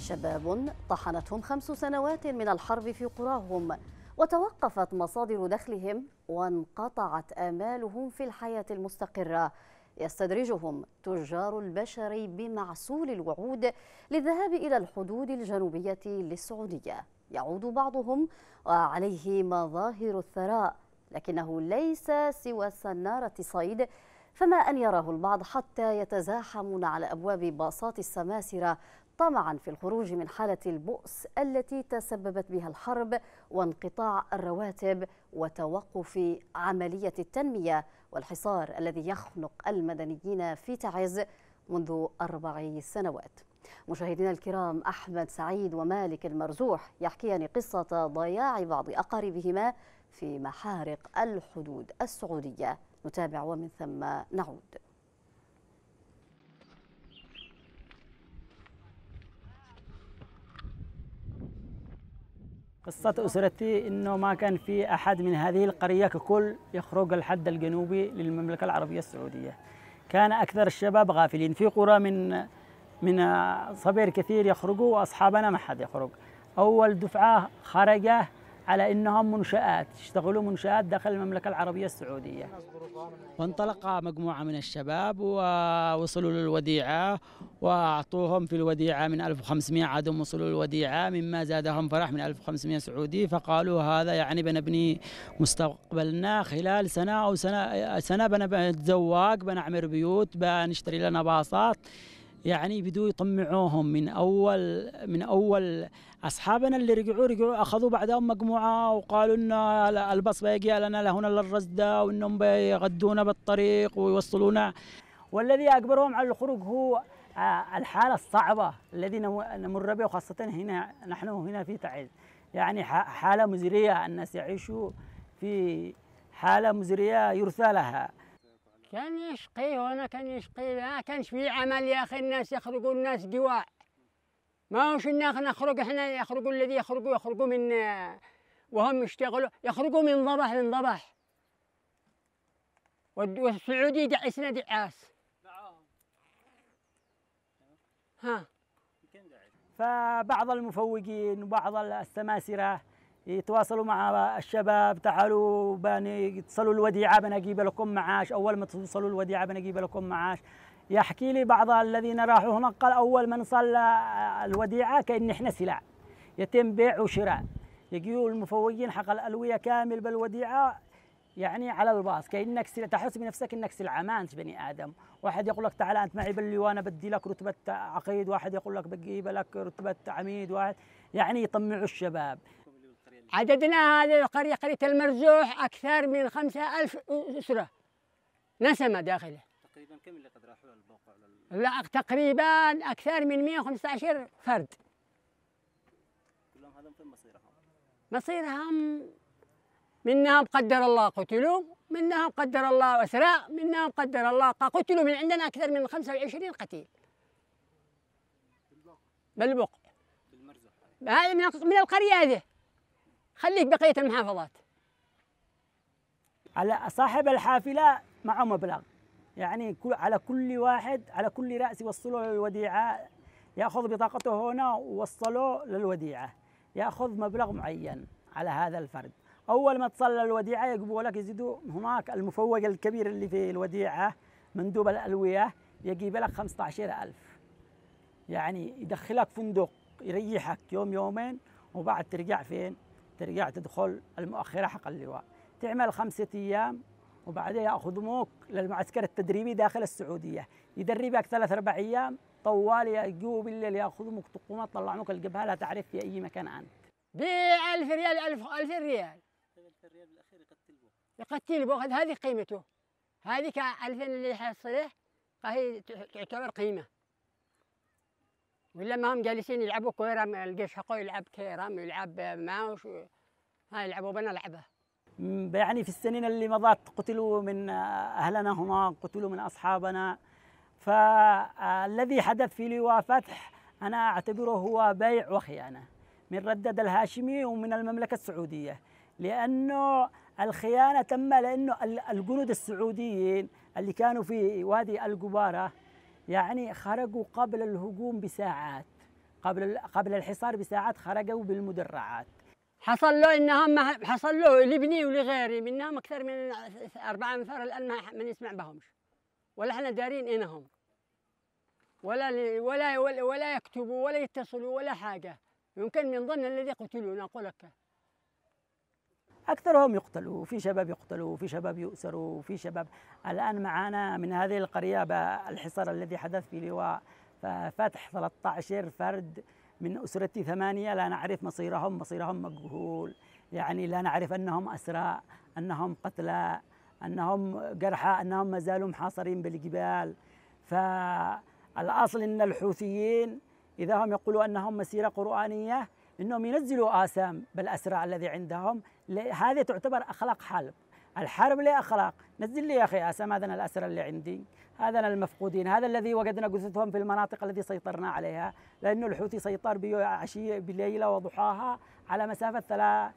شباب طحنتهم خمس سنوات من الحرب في قراهم وتوقفت مصادر دخلهم وانقطعت آمالهم في الحياة المستقرة يستدرجهم تجار البشر بمعسول الوعود للذهاب إلى الحدود الجنوبية للسعودية يعود بعضهم وعليه مظاهر الثراء لكنه ليس سوى سنارة صيد فما أن يراه البعض حتى يتزاحمون على أبواب باصات السماسرة طمعا في الخروج من حالة البؤس التي تسببت بها الحرب وانقطاع الرواتب وتوقف عملية التنمية والحصار الذي يخنق المدنيين في تعز منذ أربع سنوات مشاهدينا الكرام أحمد سعيد ومالك المرزوح يحكيان قصة ضياع بعض أقاربهما في محارق الحدود السعودية نتابع ومن ثم نعود قصة أسرتي إنه ما كان في أحد من هذه القرية ككل يخرج الحد الجنوبي للمملكة العربية السعودية كان أكثر الشباب غافلين في قرى من من صبير كثير يخرجوا وأصحابنا ما حد يخرج أول دفعة خرجه على انهم منشات يشتغلوا منشات داخل المملكه العربيه السعوديه. وانطلق مجموعه من الشباب ووصلوا للوديعه واعطوهم في الوديعه من 1500 عدم وصلوا للوديعه مما زادهم فرح من 1500 سعودي فقالوا هذا يعني بنبني مستقبلنا خلال سنه او سنه سنه بنتزوج بنعمر بيوت بنشتري لنا باصات يعني بدوا يطمعوهم من اول من اول اصحابنا اللي رجعوا رجعوا اخذوا بعدهم مجموعه وقالوا ان البص بيجي لنا لهنا للرزده وانهم بيغدونا بالطريق ويوصلونا والذي اجبرهم على الخروج هو آه، الحاله الصعبه الذي نمر بها وخاصه هنا نحن هنا في تعز يعني حاله مزريه الناس يعيشوا في حاله مزريه يرثى لها كان يشقي هنا كان يشقي ما كانش في عمل يا اخي الناس يخرجوا الناس جواع ما هوش ان نخرج احنا يخرجوا الذي يخرجوا يخرجوا من وهم يشتغلوا يخرجوا من ضبح ضبح والسعودي دعسنا دعاس ها فبعض المفوقين وبعض السماسره يتواصلوا مع الشباب تعالوا باني تصلوا الوديعه بنجيب لكم معاش اول ما توصلوا الوديعه بنجيب لكم معاش يحكي لي بعض الذين راحوا هناك قال اول من صلى الوديعه كان احنا سلع يتم بيع وشراء يجيوا المفوجين حق الالويه كامل بالوديعه يعني على الباص كانك سلع تحس بنفسك انك سلعه ما انت بني ادم واحد يقول لك تعال انت معي باللي وانا بدي لك رتبه عقيد واحد يقول لك بجيب لك رتبه عميد واحد يعني يطمعوا الشباب عددنا هذا القرية قرية المرزوح أكثر من خمسة ألف أسرة نسمة داخله تقريبا كم اللي قد راحوا للبوقع؟ لا تقريبا أكثر من 115 فرد كلهم هذا فين مصيرهم؟ مصيرهم منهم قدر الله قتلوا منهم قدر الله أسرى منهم قدر الله قتلوا من عندنا أكثر من 25 قتيل بالبوق بالمرزوح هذه من القرية هذه خليك بقيه المحافظات على صاحب الحافله معه مبلغ يعني على كل واحد على كل راس يوصلوا للوديعه ياخذ بطاقته هنا ووصلوا للوديعه ياخذ مبلغ معين على هذا الفرد اول ما تصل للوديعه يقبوا لك يزيدوا هناك المفوق الكبير اللي في الوديعه مندوب الالويه يجيب لك 15000 يعني يدخلك فندق يريحك يوم يومين وبعد ترجع فين ترجع تدخل المؤخرة حق اللواء تعمل خمسة أيام وبعدها يأخذوك للمعسكر التدريبي داخل السعودية يدربك ثلاث أربع أيام طوال يجوا بالليل ياخذوك تقوم طلعنوك الجبهه لا تعرف في اي مكان انت ب 1000 ريال 1000 2000 ريال 1000 ريال بالاخير يقتلوه يقتلوه هذه قيمته هذه 2000 اللي يحصله هي تعتبر قيمه ولا ما هم جالسين يلعبوا كوره الجيش حقه يلعب كيرم يلعب ماوش هاي لعبوا بنا لعبه يعني في السنين اللي مضت قتلوا من اهلنا هنا قتلوا من اصحابنا فالذي حدث في لواء فتح انا اعتبره هو بيع وخيانه من ردد الهاشمي ومن المملكه السعوديه لانه الخيانه تم لانه الجنود السعوديين اللي كانوا في وادي القباره يعني خرجوا قبل الهجوم بساعات قبل قبل الحصار بساعات خرجوا بالمدرعات حصل له انهم حصل له لابني ولغيري منهم اكثر من اربعه انفار الان ما نسمع بهمش ولا احنا دارين انهم ولا ولا ولا, ولا يكتبوا ولا يتصلوا ولا حاجه يمكن من ضمن الذي قتلوا نقول لك اكثرهم يقتلوا في شباب يقتلوا في شباب يؤسروا في شباب الان معانا من هذه القريه الحصار الذي حدث في لواء فتح 13 فرد من أسرتي ثمانية لا نعرف مصيرهم مصيرهم مجهول يعني لا نعرف أنهم أسراء أنهم قتلى أنهم جرحى أنهم ما زالوا محاصرين بالجبال فالأصل أن الحوثيين إذا هم يقولوا أنهم مسيرة قرآنية أنهم ينزلوا آسام بالأسرى الذي عندهم هذه تعتبر أخلاق حلب الحرب ليه أخلاق نزل لي يا أخي أسام هذا الأسرى اللي عندي هذا المفقودين هذا الذي وجدنا جثثهم في المناطق التي سيطرنا عليها لأنه الحوثي سيطر عشية بليلة وضحاها على مسافة ثلاث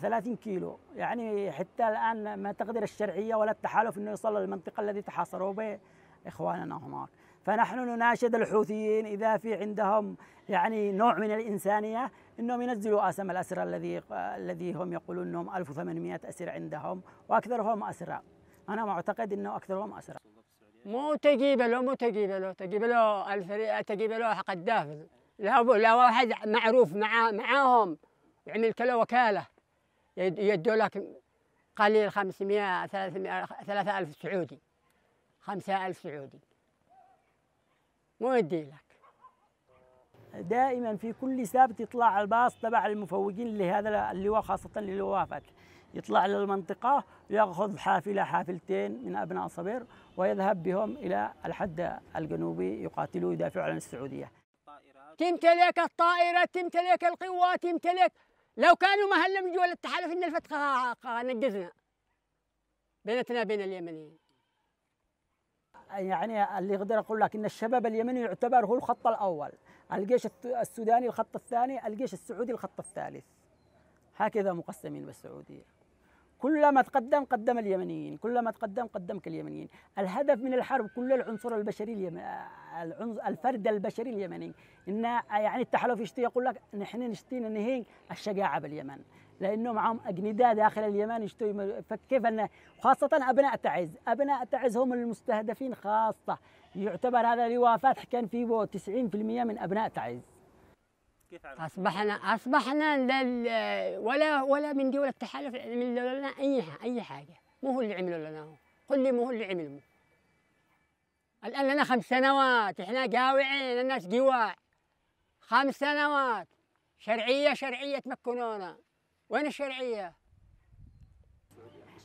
30 كيلو يعني حتى الآن ما تقدر الشرعية ولا التحالف أنه يصل للمنطقة الذي تحاصروا به إخواننا هناك فنحن نناشد الحوثيين إذا في عندهم يعني نوع من الإنسانية أنهم ينزلوا آسم الأسرى الذي الذي هم يقولون أنهم 1800 أسير عندهم وأكثرهم أسرى أنا معتقد أنه أكثرهم أسرى مو تجيب له مو تجيب له تجيب له الفريق تجيب له قداف لا لا واحد معروف مع معاهم يعمل يعني كله وكاله يدوا لك قليل 500 300 3000 سعودي 5000 سعودي مو ادي لك دائما في كل سبت يطلع الباص تبع المفوقين لهذا اللواء خاصة للواء فتح يطلع للمنطقة ويأخذ حافلة حافلتين من أبناء صبير ويذهب بهم إلى الحد الجنوبي يقاتلوا يدافعوا عن السعودية تمتلك الطائرة تمتلك القوة تمتلك لو كانوا ما هلا من جوا التحالف إن الفتح نجزنا بينتنا بين اليمنيين يعني اللي اقدر اقول لك ان الشباب اليمني يعتبر هو الخط الاول الجيش السوداني الخط الثاني الجيش السعودي الخط الثالث هكذا مقسمين بالسعوديه كلما تقدم قدم اليمنيين كلما تقدم قدمك اليمنيين الهدف من الحرب كل العنصر البشري اليم... الفرد البشري اليمني ان يعني التحالف يشتي يقول لك نحن نشتي ننهي الشجاعه باليمن لانه معهم اجنده داخل اليمن يشتوا فكيف ان خاصه ابناء تعز، ابناء تعز هم المستهدفين خاصه يعتبر هذا لواء فتح كان فيه 90% من ابناء تعز. كيف اصبحنا اصبحنا لل... ولا ولا من دول التحالف عملوا لنا اي اي حاجه، مو هو اللي عملوا لنا هو، قل لي مو هو اللي عملوا. الان لنا خمس سنوات احنا جاوعين الناس قواع. خمس سنوات شرعيه شرعيه تمكنونا وين الشرعية؟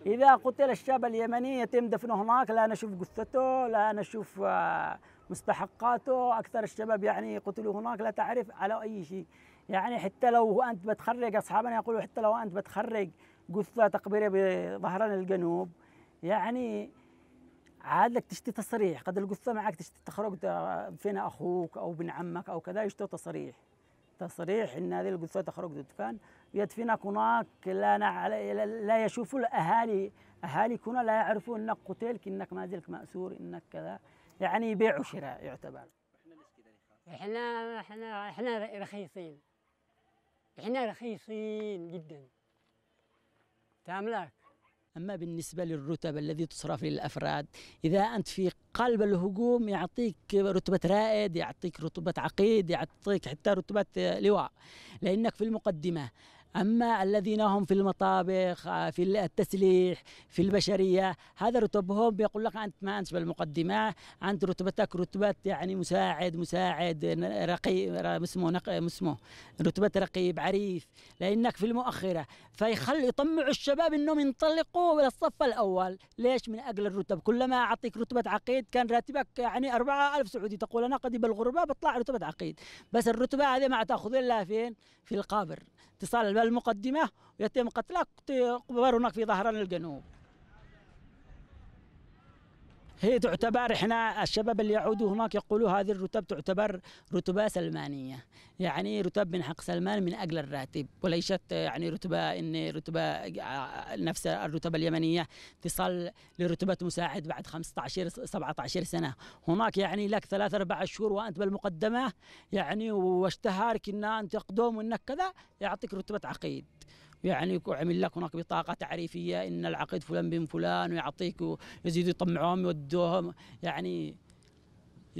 إذا قتل الشاب اليمني يتم دفنه هناك لا نشوف جثته لا نشوف آه، مستحقاته أكثر الشباب يعني قتلوا هناك لا تعرف على أي شيء يعني حتى لو أنت بتخرج أصحابنا يقولوا حتى لو أنت بتخرج جثة تقبيرية بظهران الجنوب يعني عاد لك تشتي تصريح قد الجثة معك تشتي تخرج آه، فين أخوك أو ابن عمك أو كذا يشتي تصريح تصريح ان هذه الجثه تخرج تدفن يدفن هناك لا نع... لا يشوف الاهالي اهالي كنا لا يعرفوا انك قتلت انك ما زلت ماسور انك كذا يعني بيع وشراء يعتبر احنا احنا احنا رخيصين احنا رخيصين جدا تاملك أما بالنسبة للرتب الذي تصرف للأفراد إذا أنت في قلب الهجوم يعطيك رتبة رائد يعطيك رتبة عقيد يعطيك حتى رتبة لواء لأنك في المقدمة أما الذين هم في المطابخ آه، في التسليح في البشرية هذا رتبهم بيقول لك أنت ما أنت بالمقدمة أنت رتبتك رتبة يعني مساعد مساعد رقيب اسمه اسمه رتبة رقيب عريف لأنك في المؤخرة فيخل يطمعوا الشباب أنهم ينطلقوا إلى الصف الأول ليش من أجل الرتب كلما أعطيك رتبة عقيد كان راتبك يعني 4000 سعودي تقول أنا قد بالغربة بطلع رتبة عقيد بس الرتبة هذه ما تأخذ إلا فين في القابر اتصال بالمقدمة ويتم قتلك قبار هناك في ظهران الجنوب هي تعتبر احنا الشباب اللي يعودوا هناك يقولوا هذه الرتب تعتبر رتبه سلمانيه يعني رتب من حق سلمان من اجل الراتب وليست يعني رتبه ان رتبه آه، نفس الرتبه اليمنيه تصل لرتبه مساعد بعد 15 17 سنه هناك يعني لك ثلاث اربع شهور وانت بالمقدمه يعني واشتهارك ان انت قدوم وانك كذا يعطيك رتبه عقيد يعني عمل لك هناك بطاقه تعريفيه ان العقيد فلان بن فلان ويعطيك ويزيدوا يطمعوهم يودوهم يعني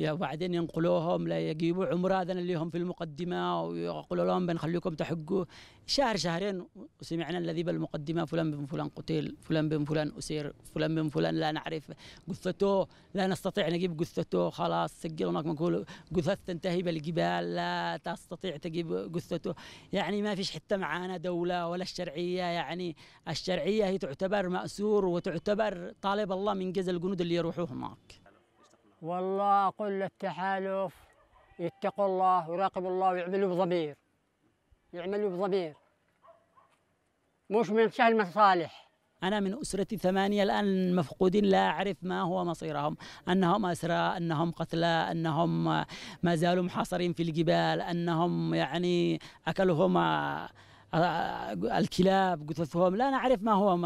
وبعدين ينقلوهم لا يجيبوا عمرادنا اللي هم في المقدمه ويقولوا لهم بنخليكم تحقوا شهر شهرين وسمعنا الذي بالمقدمه فلان بن فلان قتل فلان بن فلان اسير فلان بن فلان لا نعرف جثته لا نستطيع نجيب جثته خلاص سجلوا هناك نقول جثث تنتهي بالجبال لا تستطيع تجيب جثته يعني ما فيش حتى معانا دوله ولا الشرعيه يعني الشرعيه هي تعتبر ماسور وتعتبر طالب الله من جزء الجنود اللي يروحوا هناك والله أقول للتحالف يتقوا الله ويراقبوا الله ويعملوا بضمير يعملوا بضمير مش من شأن المصالح أنا من أسرتي ثمانية الآن مفقودين لا أعرف ما هو مصيرهم أنهم أسرى أنهم قتلى أنهم ما زالوا محاصرين في الجبال أنهم يعني أكلهم الكلاب جثثهم لا نعرف ما هو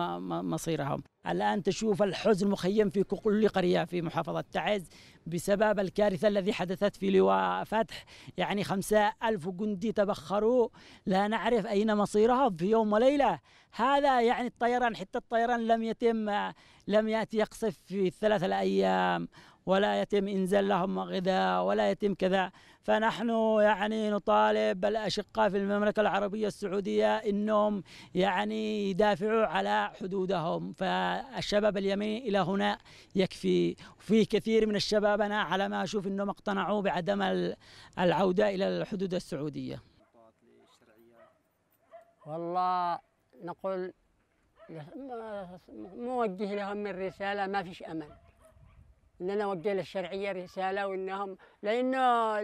مصيرهم الآن تشوف الحزن مخيم في كل قرية في محافظة تعز بسبب الكارثة الذي حدثت في لواء فتح يعني خمسة ألف جندي تبخروا لا نعرف أين مصيرهم في يوم وليلة هذا يعني الطيران حتى الطيران لم يتم لم يأتي يقصف في الثلاثة الأيام ولا يتم إنزال لهم غذاء ولا يتم كذا فنحن يعني نطالب الأشقاء في المملكة العربية السعودية أنهم يعني يدافعوا على حدودهم فالشباب اليمين إلى هنا يكفي في كثير من الشباب أنا على ما أشوف أنهم اقتنعوا بعدم العودة إلى الحدود السعودية والله نقول موجه لهم الرسالة ما فيش أمل ان انا اوجه للشرعيه رساله وانهم لانه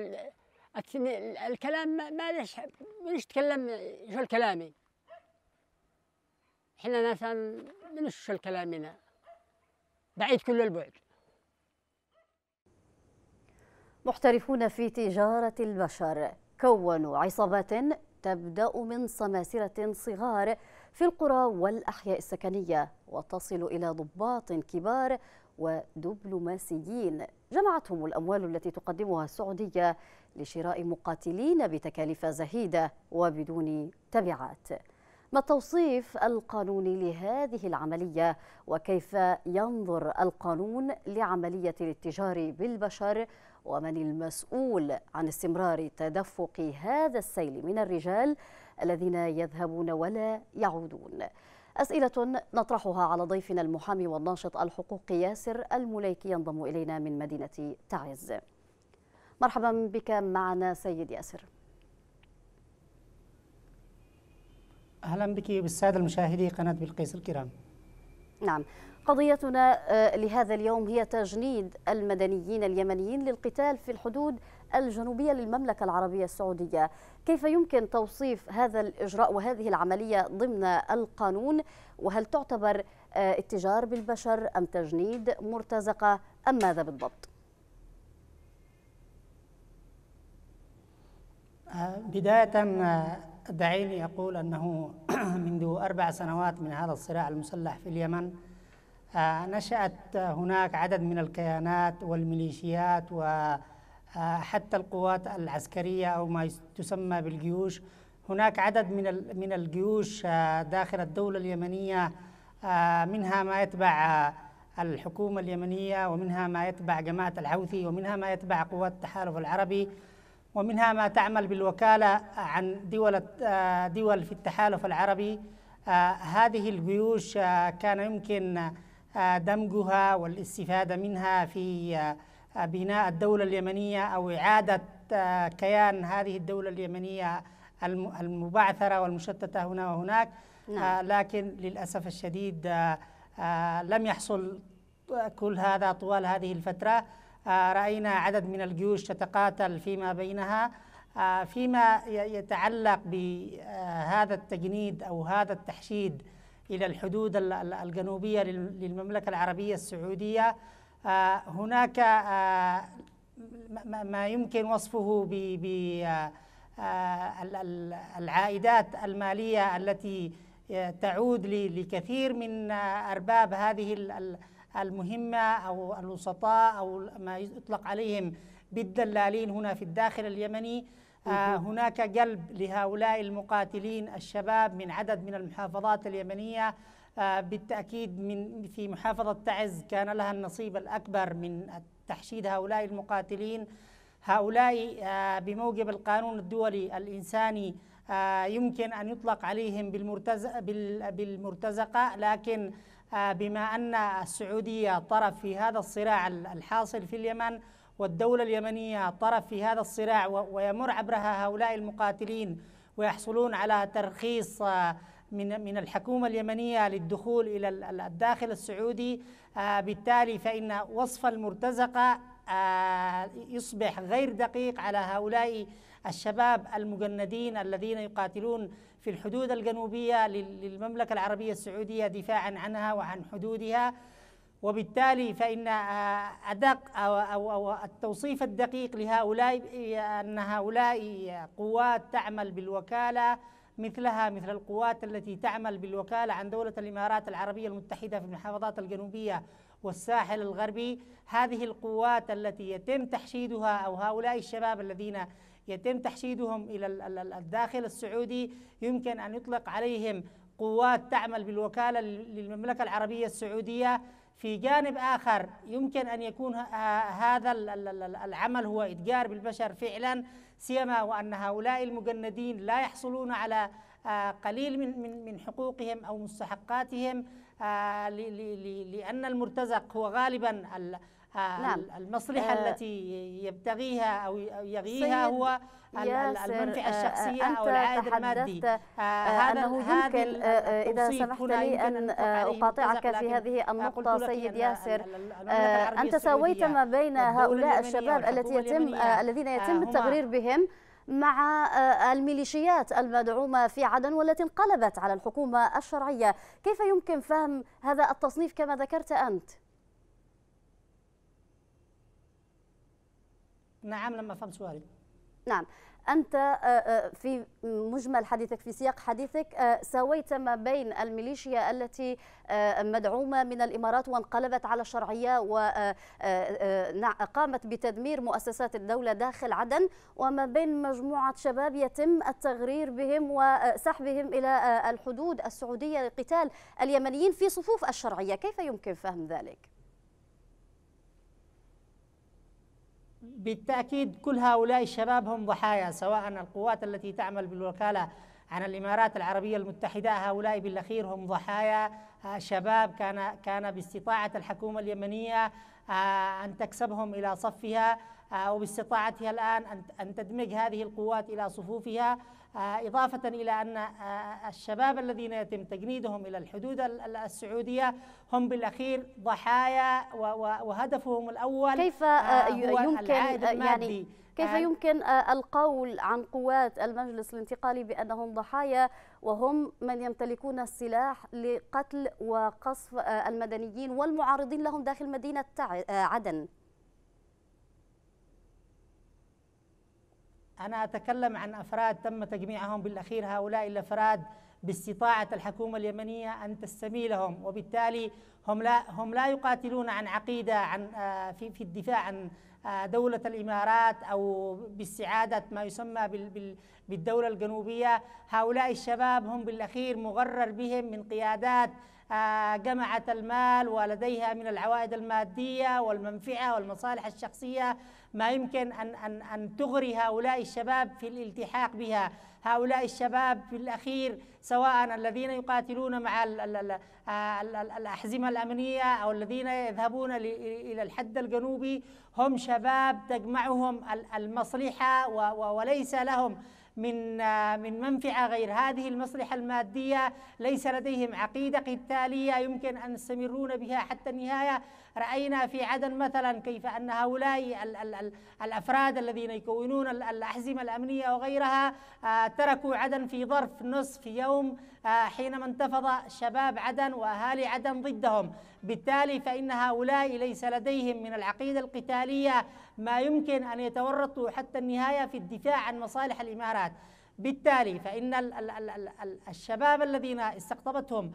الكلام ما ليش مش تكلم شو الكلامي احنا ناس من شو الكلامنا بعيد كل البعد محترفون في تجارة البشر كونوا عصابات تبدأ من سماسرة صغار في القرى والأحياء السكنية وتصل إلى ضباط كبار ودبلوماسيين جمعتهم الأموال التي تقدمها السعودية لشراء مقاتلين بتكاليف زهيدة وبدون تبعات ما التوصيف القانوني لهذه العملية وكيف ينظر القانون لعملية الاتجار بالبشر ومن المسؤول عن استمرار تدفق هذا السيل من الرجال الذين يذهبون ولا يعودون؟ أسئلة نطرحها على ضيفنا المحامي والناشط الحقوقي ياسر المليكي ينضم إلينا من مدينة تعز مرحبا بك معنا سيد ياسر أهلا بك بالسادة المشاهدي قناة بلقيس الكرام نعم قضيتنا آه، لهذا اليوم هي تجنيد المدنيين اليمنيين للقتال في الحدود الجنوبية للمملكة العربية السعودية كيف يمكن توصيف هذا الإجراء وهذه العملية ضمن القانون وهل تعتبر آه، اتجار بالبشر أم تجنيد مرتزقة أم ماذا بالضبط؟ آه، بداية دعيني أقول أنه منذ أربع سنوات من هذا الصراع المسلح في اليمن آه، نشأت هناك عدد من الكيانات والميليشيات وحتى آه، القوات العسكرية أو ما تسمى بالجيوش هناك عدد من من الجيوش آه، داخل الدولة اليمنية منها ما يتبع الحكومة اليمنية ومنها ما يتبع جماعة الحوثي ومنها ما يتبع قوات التحالف العربي ومنها ما تعمل بالوكالة عن دول دول في التحالف العربي هذه الجيوش كان يمكن آه، دمجها والاستفادة منها في آه، بناء الدولة اليمنية أو إعادة آه، كيان هذه الدولة اليمنية المبعثرة والمشتتة هنا وهناك نعم. لكن للأسف الشديد لم يحصل كل هذا طوال هذه الفترة رأينا عدد من الجيوش تتقاتل فيما بينها فيما يتعلق بهذا التجنيد أو هذا التحشيد إلى الحدود الجنوبية للمملكة العربية السعودية آه، هناك آه، ما يمكن وصفه بالعائدات آه، المالية التي تعود لكثير من أرباب هذه المهمة أو الوسطاء أو ما يطلق عليهم بالدلالين هنا في الداخل اليمني هناك قلب لهؤلاء المقاتلين الشباب من عدد من المحافظات اليمنيه آه، بالتاكيد من في محافظه تعز كان لها النصيب الاكبر من تحشيد هؤلاء المقاتلين هؤلاء آه، بموجب القانون الدولي الانساني آه، يمكن ان يطلق عليهم بالمرتز بالمرتزقه لكن بما ان السعوديه طرف في هذا الصراع الحاصل في اليمن والدولة اليمنية طرف في هذا الصراع ويمر عبرها هؤلاء المقاتلين ويحصلون على ترخيص آه، من من الحكومة اليمنية للدخول إلى الداخل السعودي آه، بالتالي فإن وصف المرتزقة آه، يصبح غير دقيق على هؤلاء الشباب المجندين الذين يقاتلون في الحدود الجنوبية للمملكة العربية السعودية دفاعا عنها وعن حدودها وبالتالي فإن آه، أدق أو, أو, أو التوصيف الدقيق لهؤلاء أن هؤلاء قوات تعمل بالوكالة مثلها مثل القوات التي تعمل بالوكالة عن دولة الإمارات العربية المتحدة في المحافظات الجنوبية والساحل الغربي هذه القوات التي يتم تحشيدها أو هؤلاء الشباب الذين يتم تحشيدهم إلى الداخل السعودي يمكن أن يطلق عليهم قوات تعمل بالوكالة للمملكة العربية السعودية في جانب آخر يمكن أن يكون هذا العمل هو إتجار بالبشر فعلا سيما وأن هؤلاء المجندين لا يحصلون على آه، قليل من من حقوقهم أو مستحقاتهم آه، لأن المرتزق هو غالبا آه، نعم. المصلحة آه التي يبتغيها أو يغيها هو المنفعة آه، آه، الشخصية أنت أو العائد المادي آه هذا أنه يمكن آه إذا سمحت لي أن أقاطعك في هذه النقطة سيد ياسر أنت سويت ما بين هؤلاء الشباب التي يتم الذين يتم التغرير بهم مع الميليشيات المدعومة في عدن والتي انقلبت على الحكومة الشرعية كيف يمكن فهم هذا التصنيف كما ذكرت أنت؟ نعم لما فهمت سؤالي نعم أنت آه، آه، في مجمل حديثك في سياق حديثك آه، سويت ما بين الميليشيا التي مدعومة من الإمارات وانقلبت على الشرعية وقامت بتدمير مؤسسات الدولة داخل عدن وما بين مجموعة شباب يتم التغرير بهم وسحبهم إلى الحدود السعودية لقتال اليمنيين في صفوف الشرعية كيف يمكن فهم ذلك؟ بالتأكيد كل هؤلاء الشباب هم ضحايا سواء القوات التي تعمل بالوكالة عن الإمارات العربية المتحدة هؤلاء بالأخير هم ضحايا آه، شباب كان كان باستطاعة الحكومة اليمنية آه، أن تكسبهم إلى صفها آه، وباستطاعتها الآن أن تدمج هذه القوات إلى صفوفها آه، إضافة إلى أن آه، الشباب الذين يتم تجنيدهم إلى الحدود السعودية هم بالأخير ضحايا وهدفهم الأول كيف آه، يمكن يعني كيف يمكن القول عن قوات المجلس الانتقالي بأنهم ضحايا وهم من يمتلكون السلاح لقتل وقصف المدنيين والمعارضين لهم داخل مدينة عدن أنا أتكلم عن أفراد تم تجميعهم بالأخير هؤلاء الأفراد باستطاعة الحكومة اليمنية أن تستمي لهم وبالتالي هم لا, هم لا يقاتلون عن عقيدة عن آه، في, في الدفاع عن آه، دولة الإمارات أو باستعادة ما يسمى بالدولة الجنوبية هؤلاء الشباب هم بالأخير مغرر بهم من قيادات آه، جمعت المال ولديها من العوائد المادية والمنفعة والمصالح الشخصية ما يمكن أن, أن, أن تغري هؤلاء الشباب في الالتحاق بها هؤلاء الشباب في الأخير سواء الذين يقاتلون مع آه، الأحزمة الأمنية أو الذين يذهبون إلى الحد الجنوبي هم شباب تجمعهم المصلحة وليس لهم من آه، من منفعه غير هذه المصلحه الماديه ليس لديهم عقيده قتاليه يمكن ان يستمرون بها حتى النهايه راينا في عدن مثلا كيف ان هؤلاء الافراد الذين يكونون الاحزمه الامنيه وغيرها آه، تركوا عدن في ظرف نصف يوم آه، حينما انتفض شباب عدن واهالي عدن ضدهم بالتالي فإن هؤلاء ليس لديهم من العقيدة القتالية ما يمكن أن يتورطوا حتى النهاية في الدفاع عن مصالح الإمارات بالتالي فإن الشباب الذين استقطبتهم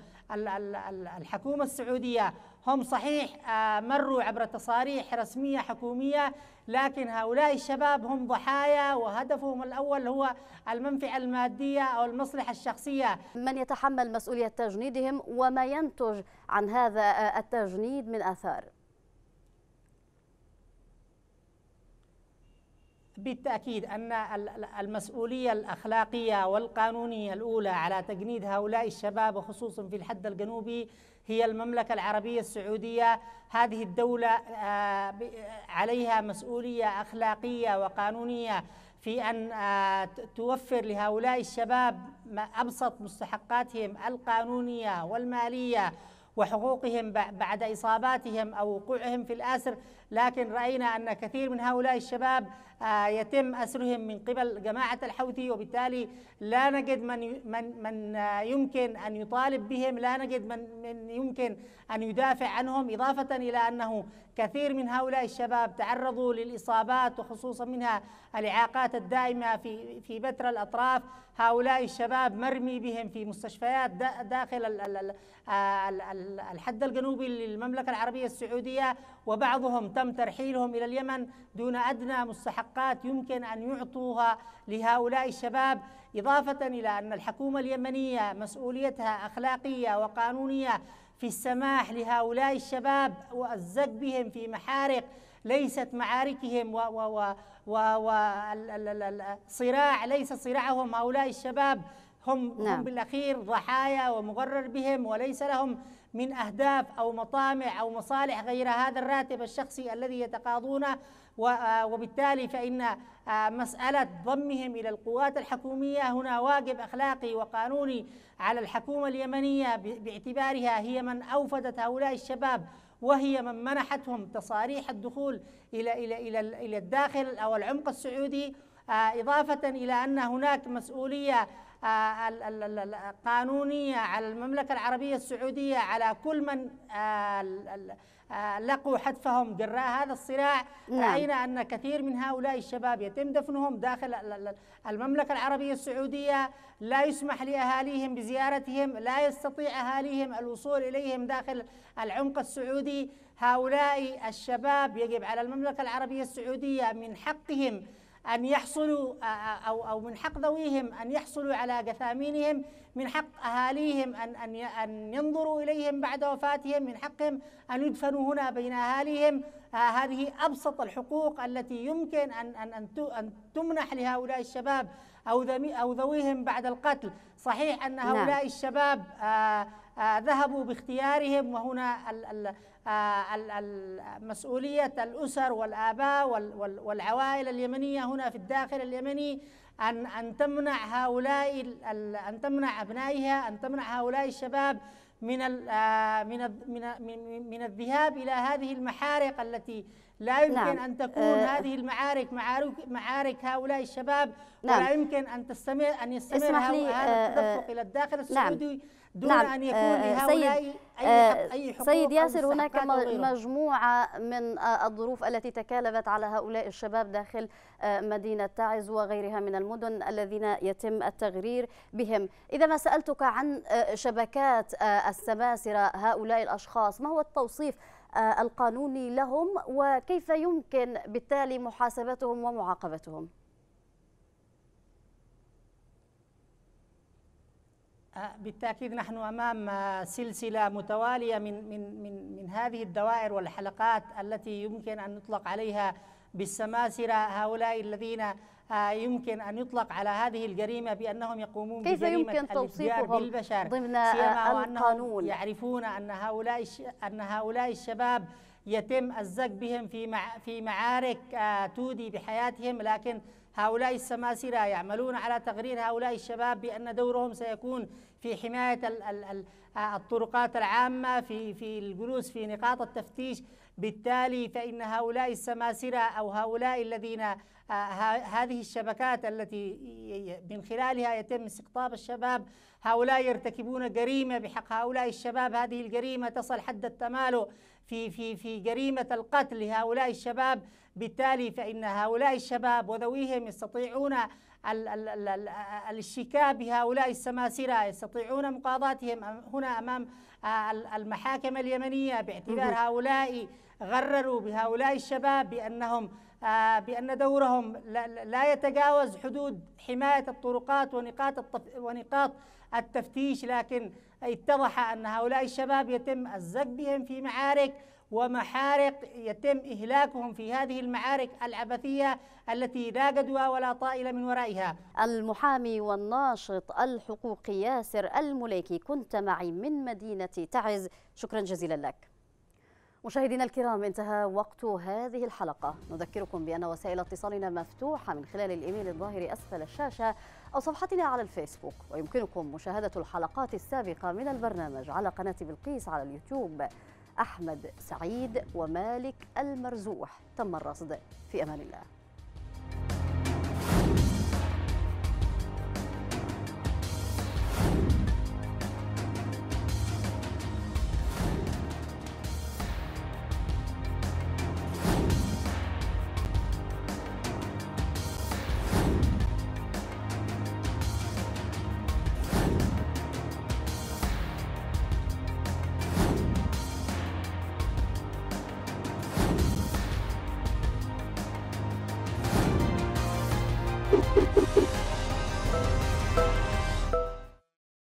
الحكومة السعودية هم صحيح آه، مروا عبر تصاريح رسمية حكومية لكن هؤلاء الشباب هم ضحايا وهدفهم الأول هو المنفعة المادية أو المصلحة الشخصية من يتحمل مسؤولية تجنيدهم وما ينتج عن هذا التجنيد من آثار بالتأكيد أن المسؤولية الأخلاقية والقانونية الأولى على تجنيد هؤلاء الشباب وخصوصا في الحد الجنوبي هي المملكة العربية السعودية هذه الدولة آه، آه، عليها مسؤولية أخلاقية وقانونية في أن آه، توفر لهؤلاء الشباب أبسط مستحقاتهم القانونية والمالية وحقوقهم بعد إصاباتهم أو وقوعهم في الأسر لكن رأينا أن كثير من هؤلاء الشباب آه، يتم أسرهم من قبل جماعة الحوثي وبالتالي لا نجد من من من آه، يمكن أن يطالب بهم لا نجد من من يمكن أن يدافع عنهم إضافة إلى أنه كثير من هؤلاء الشباب تعرضوا للإصابات وخصوصا منها الإعاقات الدائمة في في بتر الأطراف هؤلاء الشباب مرمي بهم في مستشفيات داخل آه، الحد الجنوبي للمملكة العربية السعودية وبعضهم تم ترحيلهم إلى اليمن دون أدنى مستحقات يمكن أن يعطوها لهؤلاء الشباب إضافة إلى أن الحكومة اليمنية مسؤوليتها أخلاقية وقانونية في السماح لهؤلاء الشباب والزق بهم في محارق ليست معاركهم و و و و و ليس صراعهم هؤلاء الشباب هم, نعم. هم بالأخير ضحايا ومغرر بهم وليس لهم من أهداف أو مطامع أو مصالح غير هذا الراتب الشخصي الذي يتقاضونه آه، وبالتالي فإن آه، مسألة ضمهم إلى القوات الحكومية هنا واجب أخلاقي وقانوني على الحكومة اليمنية باعتبارها هي من أوفدت هؤلاء الشباب وهي من منحتهم تصاريح الدخول إلى إلى إلى إلى الداخل أو العمق السعودي آه، إضافة إلى أن هناك مسؤولية آه، القانونية على المملكة العربية السعودية على كل من آه، آه، لقوا حتفهم جراء هذا الصراع نعم. رأينا أن كثير من هؤلاء الشباب يتم دفنهم داخل المملكة العربية السعودية لا يسمح لأهاليهم بزيارتهم لا يستطيع أهاليهم الوصول إليهم داخل العمق السعودي هؤلاء الشباب يجب على المملكة العربية السعودية من حقهم أن يحصلوا أو أو من حق ذويهم أن يحصلوا على جثامينهم من حق أهاليهم أن أن أن ينظروا إليهم بعد وفاتهم من حقهم أن يدفنوا هنا بين أهاليهم هذه أبسط الحقوق التي يمكن أن أن أن أن تمنح لهؤلاء الشباب أو أو ذويهم بعد القتل صحيح أن هؤلاء نعم. الشباب ذهبوا باختيارهم وهنا آه، مسؤولية الأسر والآباء والعوائل اليمنية هنا في الداخل اليمني أن أن تمنع هؤلاء أن تمنع أبنائها أن تمنع هؤلاء الشباب من آه، من من من الذهاب إلى هذه المحارق التي لا نعم. يمكن نعم. أن تكون أه هذه المعارك معارك, معارك هؤلاء الشباب نعم. ولا يمكن أن تستمر أن يستمر هذا آه، التدفق أه إلى الداخل نعم. السعودي نعم. دون نعم. أن آه، يكون آه، لهؤلاء سيد أي, أي آه، حقوق سيد ياسر هناك مجموعة من الظروف التي تكالبت على هؤلاء الشباب داخل مدينة تعز وغيرها من المدن الذين يتم التغرير بهم إذا ما سألتك عن شبكات السماسرة هؤلاء الأشخاص ما هو التوصيف القانوني لهم وكيف يمكن بالتالي محاسبتهم ومعاقبتهم بالتاكيد نحن امام سلسله متواليه من من من من هذه الدوائر والحلقات التي يمكن ان نطلق عليها بالسماسره هؤلاء الذين آه، يمكن ان يطلق على هذه الجريمه بانهم يقومون كيف بجريمه يمكن توصيفهم بالبشر ضمن القانون يعرفون ان هؤلاء ان هؤلاء الشباب يتم الزق بهم في في معارك آه، تودي بحياتهم لكن هؤلاء السماسرة يعملون على تغرير هؤلاء الشباب بأن دورهم سيكون في حماية الطرقات العامة في في الجلوس في نقاط التفتيش بالتالي فإن هؤلاء السماسرة أو هؤلاء الذين آه، هذه الشبكات التي من خلالها يتم استقطاب الشباب هؤلاء يرتكبون جريمة بحق هؤلاء الشباب هذه الجريمة تصل حد التمالؤ في في في جريمه القتل لهؤلاء الشباب بالتالي فان هؤلاء الشباب وذويهم يستطيعون الاشتكاء بهؤلاء السماسرة يستطيعون مقاضاتهم هنا أمام المحاكم اليمنية باعتبار هؤلاء غرروا بهؤلاء الشباب بأنهم آه، بأن دورهم لا يتجاوز حدود حماية الطرقات ونقاط ونقاط التفتيش لكن اتضح أن هؤلاء الشباب يتم الزق بهم في معارك ومحارق يتم إهلاكهم في هذه المعارك العبثية التي لا جدوى ولا طائل من ورائها المحامي والناشط الحقوقي ياسر المليكي كنت معي من مدينة تعز شكرا جزيلا لك مشاهدينا الكرام انتهى وقت هذه الحلقة نذكركم بأن وسائل اتصالنا مفتوحة من خلال الإيميل الظاهر أسفل الشاشة أو صفحتنا على الفيسبوك ويمكنكم مشاهدة الحلقات السابقة من البرنامج على قناة بلقيس على اليوتيوب أحمد سعيد ومالك المرزوح تم الرصد في أمان الله